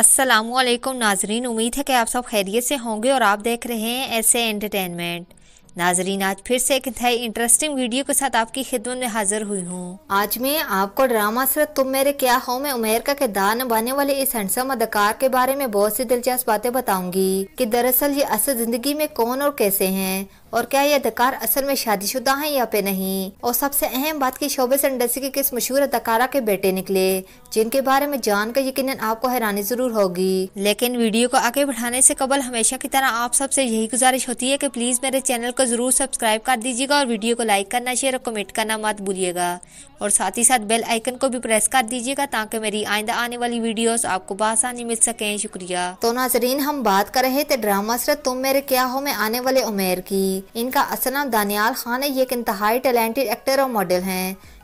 असलम नाजरीन उम्मीद है कि आप सब खैरियत से होंगे और आप देख रहे हैं ऐसे एंटरटेनमेंट नाजरीन आज फिर से एक नई इंटरेस्टिंग वीडियो के साथ आपकी खिदमत में हाजिर हुई हूँ आज मैं आपको ड्रामा सिर्फ तुम मेरे क्या हो मैं उमेर का किरदार निभाने वाले इस हंडसम अदाकार के बारे में बहुत सी दिलचस्प बातें बताऊंगी कि दरअसल ये असल जिंदगी में कौन और कैसे हैं और क्या ये अदाकार असल में शादीशुदा हैं या पे नहीं और सबसे अहम बात की शोबे इंडस्ट्री के किस मशहूर अदाकारा के बेटे निकले जिनके बारे में जानकर यकीन आपको हैरानी जरूर होगी लेकिन वीडियो को आगे बढ़ाने से कबल हमेशा की तरह आप सबसे यही गुजारिश होती है की प्लीज मेरे चैनल को ज़रूर सब्सक्राइब कर दीजिएगा और वीडियो को लाइक करना शेयर और कमेंट करना मत भूलिएगा और साथ ही साथ बेल आइकन को भी प्रेस कर दीजिएगा ताकि मेरी आइंदा आने वाली वीडियोस आपको बासानी मिल सके शुक्रिया तो नाजरीन हम बात कर रहे थे ड्रामा सर तुम मेरे क्या हो में आने वाले उमेर की इनका असल नाम दानियाल खान है ये एक इंतहाई टैलेंटेड एक्टर और मॉडल है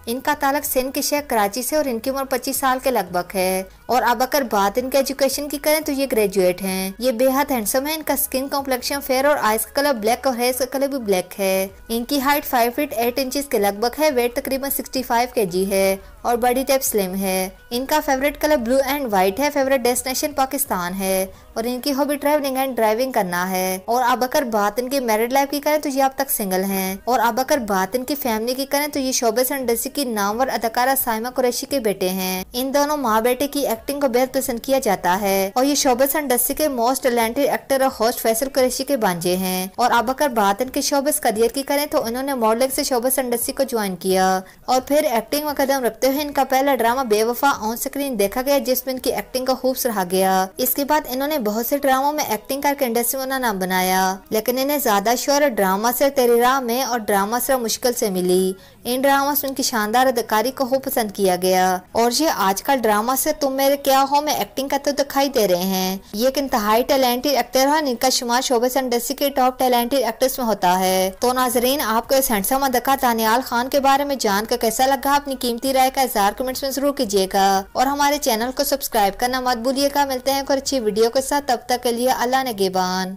इनका तालक सिंध के शहर कराची से और इनकी उम्र 25 साल के लगभग है और अब अगर बात इनके एजुकेशन की करें तो ये ग्रेजुएट हैं ये बेहद हैंडसम है इनका स्किन कॉम्प्लेक्शन फेयर और आइस का कलर ब्लैक और हेयर का कलर भी ब्लैक है इनकी height five feet eight inch के लगभग है वेट तकरीबन 65 फाइव है और बॉडी टाइप स्लिम है इनका favourite colour blue and white है फेवरेट डेस्टिनेशन पाकिस्तान है और इनकी हॉबी ट्रेवलिंग एंड ड्राइविंग करना है और अब अगर बात इनकी मैरिड लाइफ की करें तो ये अब तक सिंगल है और अब अगर बात इनकी फैमिली की करें तो ये शोबे से की नामवर अदाकारा साइमा कुरैशी के बेटे हैं इन दोनों माँ बेटे की एक्टिंग को बेहद पसंद किया जाता है और ये शोबस इंडस्ट्री के मोस्ट टैलेंटेड एक्टर और होस्ट फैसल कुरैशी के बांझे हैं और अब अगर बात इनके शोबस करियर की करें तो उन्होंने मॉडलिंग से शोबस इंडस्ट्री को ज्वाइन किया और फिर एक्टिंग में कदम रखते हुए इनका पहला ड्रामा बेवफा ऑन स्क्रीन देखा गया जिसमें इनकी एक्टिंग का खूब सराहा गया इसके बाद इन्होंने बहुत से ड्रामो में एक्टिंग करके इंडस्ट्री में नाम बनाया लेकिन इन्हें ज्यादा शोर ड्रामा से तेरे में और ड्रामा से मुश्किल से मिली इन ड्रामा उनकी शान शानदार अदाकारी को खूब पसंद किया गया और ये आजकल ड्रामा से तुम मेरे क्या हो में एक्टिंग का तो दिखाई दे रहे हैं ये एक इंतहाई टैलेंटेड एक्टर है इनका शुमार शोबस इंडस्ट्री के टॉप टैलेंटेड एक्टर्स में होता है तो नाजरीन आपको इस हैंडसम अदा दानियाल खान के बारे में जानकर कैसा लगा अपनी कीमती राय का इजहार कमेंट्स में जरूर कीजिएगा और हमारे चैनल को सब्सक्राइब करना मत भूलिएगा मिलते हैं और अच्छी वीडियो के साथ तब तक के लिए अल्लाह नगेबान